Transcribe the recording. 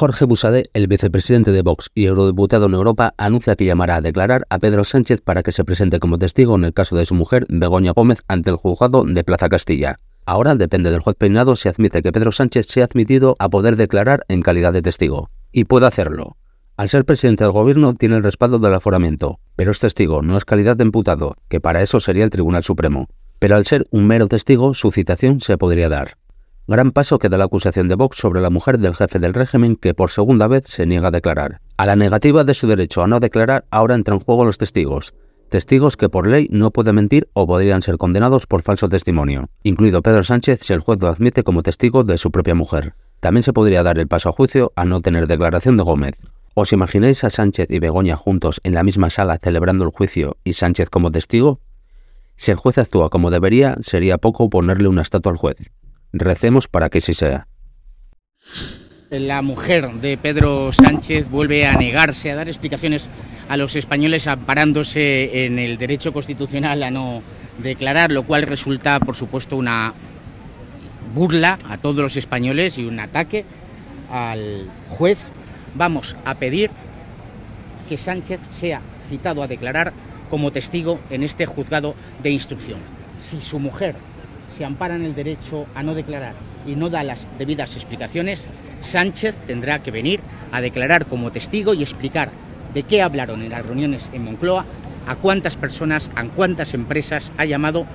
Jorge Busade, el vicepresidente de Vox y eurodiputado en Europa, anuncia que llamará a declarar a Pedro Sánchez para que se presente como testigo en el caso de su mujer, Begoña Gómez, ante el juzgado de Plaza Castilla. Ahora depende del juez peinado si admite que Pedro Sánchez sea admitido a poder declarar en calidad de testigo. Y puede hacerlo. Al ser presidente del gobierno tiene el respaldo del aforamiento, pero es testigo, no es calidad de imputado, que para eso sería el Tribunal Supremo. Pero al ser un mero testigo, su citación se podría dar. Gran paso que la acusación de Vox sobre la mujer del jefe del régimen que por segunda vez se niega a declarar. A la negativa de su derecho a no declarar ahora entra en juego los testigos. Testigos que por ley no pueden mentir o podrían ser condenados por falso testimonio, incluido Pedro Sánchez si el juez lo admite como testigo de su propia mujer. También se podría dar el paso a juicio a no tener declaración de Gómez. ¿Os imagináis a Sánchez y Begoña juntos en la misma sala celebrando el juicio y Sánchez como testigo? Si el juez actúa como debería, sería poco ponerle una estatua al juez. Recemos para que sí sea. La mujer de Pedro Sánchez vuelve a negarse a dar explicaciones a los españoles amparándose en el derecho constitucional a no declarar, lo cual resulta, por supuesto, una burla a todos los españoles y un ataque al juez. Vamos a pedir que Sánchez sea citado a declarar como testigo en este juzgado de instrucción. Si su mujer si amparan el derecho a no declarar y no da las debidas explicaciones, Sánchez tendrá que venir a declarar como testigo y explicar de qué hablaron en las reuniones en Moncloa, a cuántas personas, a cuántas empresas ha llamado